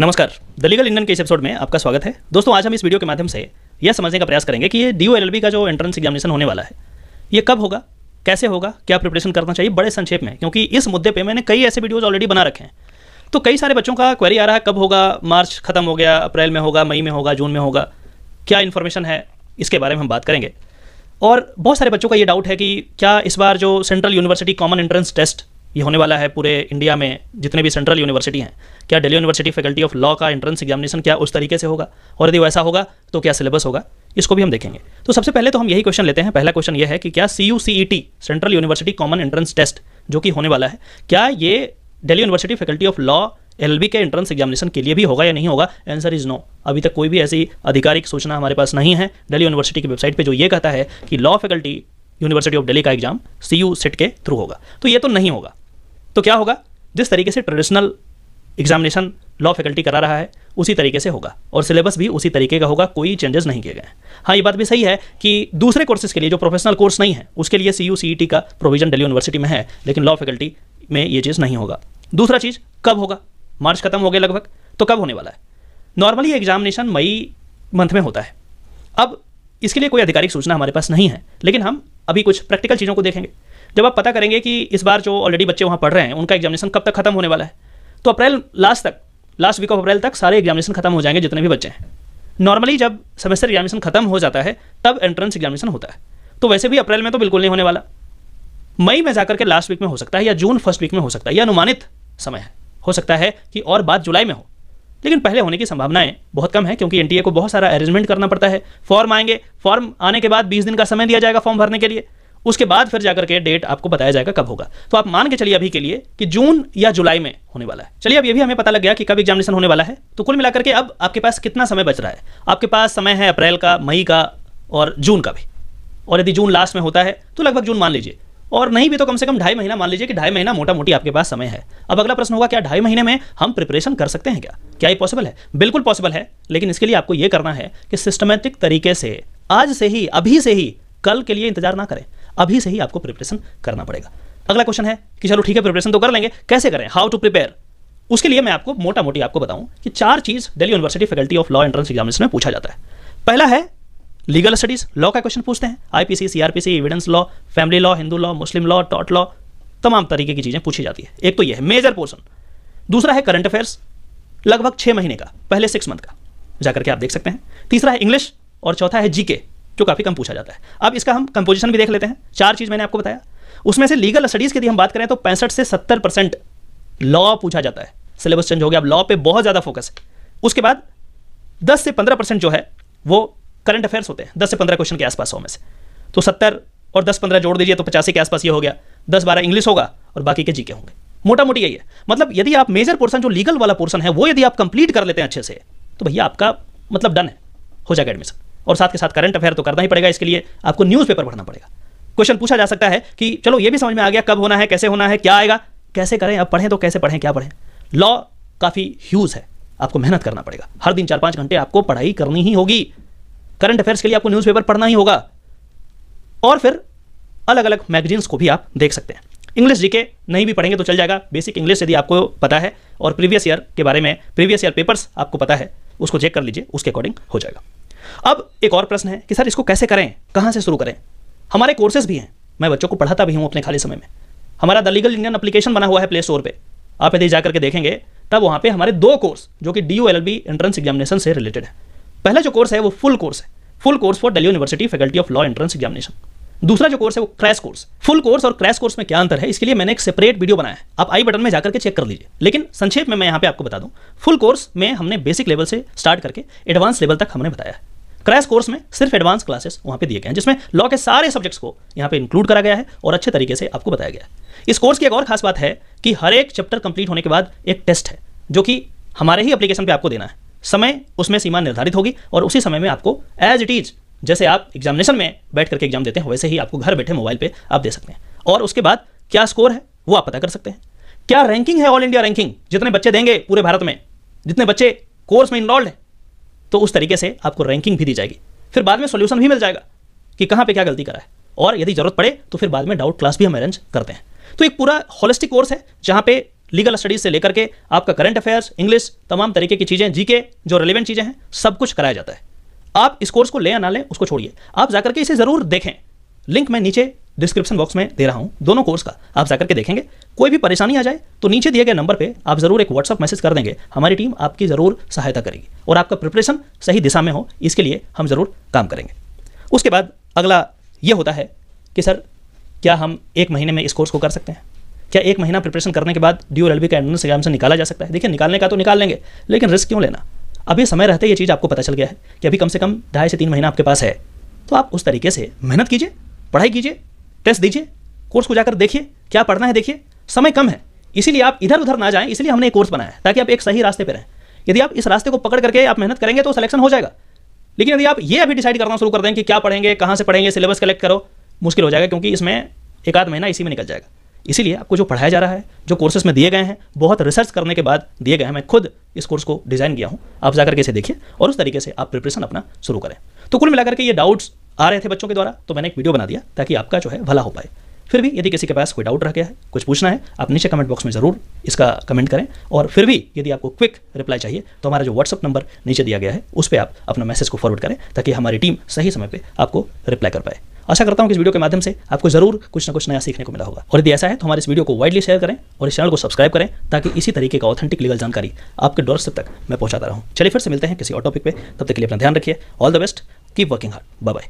नमस्कार the legal Indian के इस एपिसोड में आपका स्वागत है दोस्तों आज हम इस वीडियो के माध्यम से यह समझने का प्रयास करेंगे कि ये डी एल का जो एंट्रेंस एग्जामिनेशन होने वाला है ये कब होगा कैसे होगा क्या प्रिपरेशन करना चाहिए बड़े संक्षेप में क्योंकि इस मुद्दे पर मैंने कई ऐसे वीडियोज़ ऑलरेडी बना रखे हैं तो कई सारे बच्चों का क्वेरी आ रहा है कब होगा मार्च खत्म हो गया अप्रैल में होगा मई में होगा जून में होगा क्या इन्फॉर्मेशन है इसके बारे में हम बात करेंगे और बहुत सारे बच्चों का ये डाउट है कि क्या इस बार जो central university common entrance test ये होने वाला है पूरे इंडिया में जितने भी सेंट्रल यूनिवर्सिटी हैं क्या Delhi university faculty of law का एंट्रेंस एग्जामिनेशन क्या उस तरीके से होगा और यदि वैसा होगा तो क्या सिलेबस होगा इसको भी हम देखेंगे तो सबसे पहले तो हम यही क्वेश्चन लेते हैं पहला क्वेश्चन यह है कि क्या C U C E T central university common entrance test जो कि होने वाला है क्या ये Delhi university faculty of law बी के एंट्रेंस एग्जामिनेशन के लिए भी होगा या नहीं होगा आंसर इज नो अभी तक कोई भी ऐसी आधिकारिक सूचना हमारे पास नहीं है दिल्ली यूनिवर्सिटी की वेबसाइट पे जो ये कहता है कि law faculty university of Delhi का एग्जाम सी यू सेट के थ्रू होगा तो ये तो नहीं होगा तो क्या होगा जिस तरीके से ट्रेडिशनल एग्जामिनेशन लॉ फैकल्टी करा रहा है उसी तरीके से होगा और सिलेबस भी उसी तरीके का होगा कोई चेंजेस नहीं किए गए हाँ ये बात भी सही है कि दूसरे कोर्सेज के लिए जो प्रोफेशनल कोर्स नहीं है उसके लिए C U C E T का प्रोविजन दिल्ली यूनिवर्सिटी में है लेकिन लॉ फैकल्टी में ये चीज़ नहीं होगा दूसरा चीज़ कब होगा मार्च खत्म हो गया लगभग तो कब होने वाला है नॉर्मली एग्जामिनेशन मई मंथ में होता है अब इसके लिए कोई आधिकारिक सूचना हमारे पास नहीं है लेकिन हम अभी कुछ प्रैक्टिकल चीज़ों को देखेंगे जब आप पता करेंगे कि इस बार जो ऑलरेडी बच्चे वहाँ पढ़ रहे हैं उनका एग्जामिनेशन कब तक खत्म होने वाला है तो अप्रैल लास्ट तक लास्ट वीक ऑफ अप्रैल तक सारे एग्जामिनेशन खत्म हो जाएंगे जितने भी बच्चे हैं नॉर्मली जब सेमेस्टर एग्जामिनेशन खत्म हो जाता है तब एंट्रेंस एग्जामिनेशन होता है तो वैसे भी अप्रैल में तो बिल्कुल नहीं होने वाला मई में जाकर के लास्ट वीक में हो सकता है या जून फर्स्ट वीक में हो सकता है यह अनुमानित समय है हो सकता है कि और बात जुलाई में हो लेकिन पहले होने की संभावनाएं बहुत कम है क्योंकि एनटीए को बहुत सारा अरेंजमेंट करना पड़ता है फॉर्म आएंगे फॉर्म आने के बाद 20 दिन का समय दिया जाएगा फॉर्म भरने के लिए उसके बाद फिर जाकर के डेट आपको बताया जाएगा कब होगा तो आप मान के चलिए अभी के लिए कि जून या जुलाई में होने वाला है चलिए अब ये भी हमें पता लग गया कि कब एग्जामिनेशन होने वाला है तो कुल मिलाकर के अब आपके पास कितना समय बच रहा है आपके पास समय है अप्रैल का मई का और जून का भी और यदि जून लास्ट में होता है तो लगभग जून मान लीजिए और नहीं भी तो कम से कम ढाई महीना मान लीजिए कि ढाई महीना मोटा मोटी आपके पास समय है अब अगला प्रश्न होगा क्या ढाई महीने में हम प्रिपरेशन कर सकते हैं क्या क्या ये पॉसिबल है बिल्कुल पॉसिबल है लेकिन इसके लिए आपको ये करना है कि सिस्टमेटिक तरीके से आज से ही अभी से ही कल के लिए इंतजार ना करें अभी से ही आपको प्रिपरेशन करना पड़ेगा अगला क्वेश्चन है कि चलो ठीक है प्रिपरेशन तो कर लेंगे कैसे करें हाउ टू प्रिपेयर उसके लिए मैं आपको मोटा मोटी आपको बताऊं कि चार चीज Delhi university faculty of law entrance examination में पूछा जाता है पहला है लीगल स्टडीज लॉ का क्वेश्चन पूछते हैं IPC CrPC evidence law family law Hindu law Muslim law टॉट लॉ तमाम तरीके की चीजें पूछी जाती है एक तो यह है मेजर पोर्सन दूसरा है करंट अफेयर्स लगभग छह महीने का पहले सिक्स मंथ का जाकर के आप देख सकते हैं तीसरा है इंग्लिश और चौथा है जीके जो काफ़ी कम पूछा जाता है अब इसका हम कंपोजिशन भी देख लेते हैं चार चीज़ मैंने आपको बताया उसमें से लीगल स्टडीज़ की यदि हम बात करें तो पैंसठ से सत्तर परसेंट लॉ पूछा जाता है सिलेबस चेंज हो गया अब लॉ पे बहुत ज़्यादा फोकस है उसके बाद दस से पंद्रह परसेंट जो है वो करंट अफेयर्स होते हैं दस से पंद्रह क्वेश्चन के आसपास हो में से तो सत्तर और दस पंद्रह जोड़ दीजिए तो पचासी के आसपास ये हो गया दस बारह इंग्लिश होगा और बाकी के जीके होंगे मोटा मोटी यही है मतलब यदि आप मेजर पोर्सन जो लीगल वाला पोर्सन है वो यदि आप कंप्लीट कर लेते हैं अच्छे से तो भैया आपका मतलब डन है हो जाएगा एडमिशन और साथ के साथ करंट अफेयर तो करना ही पड़ेगा इसके लिए आपको पेपर पढ़ना पड़ेगा क्वेश्चन पूछा जा सकता है कि चलो ये भी समझ में आ गया कब होना है कैसे होना है क्या आएगा कैसे करें अब पढ़ें तो कैसे पढ़ें क्या पढ़ें लॉ काफ़ी ह्यूज है आपको मेहनत करना पड़ेगा हर दिन चार पांच घंटे आपको पढ़ाई करनी ही होगी करंट अफेयर्स के लिए आपको न्यूज़पेपर पढ़ना ही होगा और फिर अलग अलग मैगजीन्स को भी आप देख सकते हैं इंग्लिश जीके नहीं भी पढ़ेंगे तो चल जाएगा बेसिक इंग्लिश यदि आपको पता है और प्रीवियस ईयर के बारे में प्रीवियस ईयर पेपर्स आपको पता है उसको चेक कर लीजिए उसके अकॉर्डिंग हो जाएगा अब एक और प्रश्न है कि सर इसको कैसे करें कहाँ से शुरू करें हमारे कोर्सेज भी हैं मैं बच्चों को पढ़ाता भी हूँ अपने खाली समय में हमारा द लीगल इंडियन अप्लीकेशन बना हुआ है प्ले स्टोर पर आप यदि जाकर के देखेंगे तब वहाँ पर हमारे दो कोर्स जो कि डी एंट्रेंस एग्जामिनेशन से रिलेटेड है पहला जो कोर्स है वो फुल कोर्स है full course for Delhi university faculty of law entrance examination दूसरा जो कोर्स है वो क्रैश कोर्स फुल कोर्स और क्रैश कोर्स में क्या अंतर है इसके लिए मैंने एक सेपरेट वीडियो बनाया है आप आई बटन में जाकर के चेक कर लीजिए लेकिन संक्षेप में मैं यहाँ पे आपको बता दूं फुल कोर्स में हमने बेसिक लेवल से स्टार्ट करके एडवांस लेवल तक हमने बताया है क्रैश कोर्स में सिर्फ एडवांस क्लासेस वहाँ पे दिए गए हैं जिसमें लॉ के सारे सब्जेक्ट्स को यहाँ पे इंक्लूड करा गया है और अच्छे तरीके से आपको बताया गया है इस कोर्स की एक और खास बात है कि हर एक चैप्टर कंप्लीट होने के बाद एक टेस्ट है जो कि हमारे ही अप्लीकेशन पर आपको देना है समय उसमें सीमा निर्धारित होगी और उसी समय में आपको एज इट इज़ जैसे आप एग्जामिनेशन में बैठ करके एग्जाम देते हैं वैसे ही आपको घर बैठे मोबाइल पर आप दे सकते हैं और उसके बाद क्या स्कोर है वो आप पता कर सकते हैं क्या रैंकिंग है ऑल इंडिया रैंकिंग जितने बच्चे देंगे पूरे भारत में जितने बच्चे कोर्स में इनरोल्ड है तो उस तरीके से आपको रैंकिंग भी दी जाएगी फिर बाद में सोल्यूशन भी मिल जाएगा कि कहाँ पर क्या गलती करा है और यदि जरूरत पड़े तो फिर बाद में डाउट क्लास भी हम अरेंज करते हैं तो एक पूरा हॉलिस्टिक कोर्स है जहाँ पे लीगल स्टडीज से लेकर के आपका करंट अफेयर्स इंग्लिश तमाम तरीके की चीज़ें जीके जो रिलेवेंट चीज़ें हैं सब कुछ कराया जाता है आप इस कोर्स को लें या ना लें उसको छोड़िए आप जाकर के इसे ज़रूर देखें लिंक मैं नीचे डिस्क्रिप्शन बॉक्स में दे रहा हूँ दोनों कोर्स का आप जाकर के देखेंगे कोई भी परेशानी आ जाए तो नीचे दिए गए नंबर पे आप ज़रूर एक व्हाट्सअप मैसेज कर देंगे हमारी टीम आपकी ज़रूर सहायता करेगी और आपका प्रिपरेशन सही दिशा में हो इसके लिए हम ज़रूर काम करेंगे उसके बाद अगला ये होता है कि सर क्या हम एक महीने में इस कोर्स को कर सकते हैं क्या एक महीना प्रिपरेशन करने के बाद ड्यू एल का एंट्रेंस एग्जाम से निकाला जा सकता है देखिए निकालने का तो निकाल लेंगे लेकिन रिस्क क्यों लेना अभी समय रहते ये चीज़ आपको पता चल गया है कि अभी कम से कम ढाई से तीन महीना आपके पास है तो आप उस तरीके से मेहनत कीजिए पढ़ाई कीजिए टेस्ट दीजिए कोर्स को जाकर देखिए क्या पढ़ना है देखिए समय कम है इसीलिए आप इधर उधर ना जाएं इसलिए हमने एक कोर्स बनाया है ताकि आप एक सही रास्ते पर रहें यदि आप इस रास्ते को पकड़ करके आप मेहनत करेंगे तो सिलेक्शन हो जाएगा लेकिन यदि आप ये अभी डिसाइड करना शुरू कर दें कि क्या पढ़ेंगे कहाँ से पढ़ेंगे सिलेबस कलेक्ट करो मुश्किल हो जाएगा क्योंकि इसमें एक आध महीना इसी में निकल जाएगा इसीलिए आपको जो पढ़ाया जा रहा है जो कोर्सेस में दिए गए हैं बहुत रिसर्च करने के बाद दिए गए हैं मैं खुद इस कोर्स को डिज़ाइन किया हूँ आप जाकर के इसे देखिए और उस तरीके से आप प्रिपरेशन अपना शुरू करें तो कुल मिलाकर के ये डाउट्स आ रहे थे बच्चों के द्वारा तो मैंने एक वीडियो बना दिया ताकि आपका जो है भला हो पाए फिर भी यदि किसी के पास कोई डाउट रह गया है कुछ पूछना है आप नीचे कमेंट बॉक्स में ज़रूर इसका कमेंट करें और फिर भी यदि आपको क्विक रिप्लाई चाहिए तो हमारा जो व्हाट्सअप नंबर नीचे दिया गया है उस पर आप अपना मैसेज को फॉरवर्ड करें ताकि हमारी टीम सही समय पर आपको रिप्लाई कर पाए आशा करता हूँ कि इस वीडियो के माध्यम से आपको जरूर कुछ ना कुछ नया सीखने को मिला होगा और यदि ऐसा है तो हमारे इस वीडियो को वाइडली शेयर करें और इस चैनल को सब्सक्राइब करें ताकि इसी तरीके का ऑथेंटिक लीगल जानकारी आपके से तक मैं पहुंचाता रहूँ चलिए फिर से मिलते हैं किसी और टॉपिक पे तब तक के लिए अपना ध्यान रखिए all the best keep working hard bye bye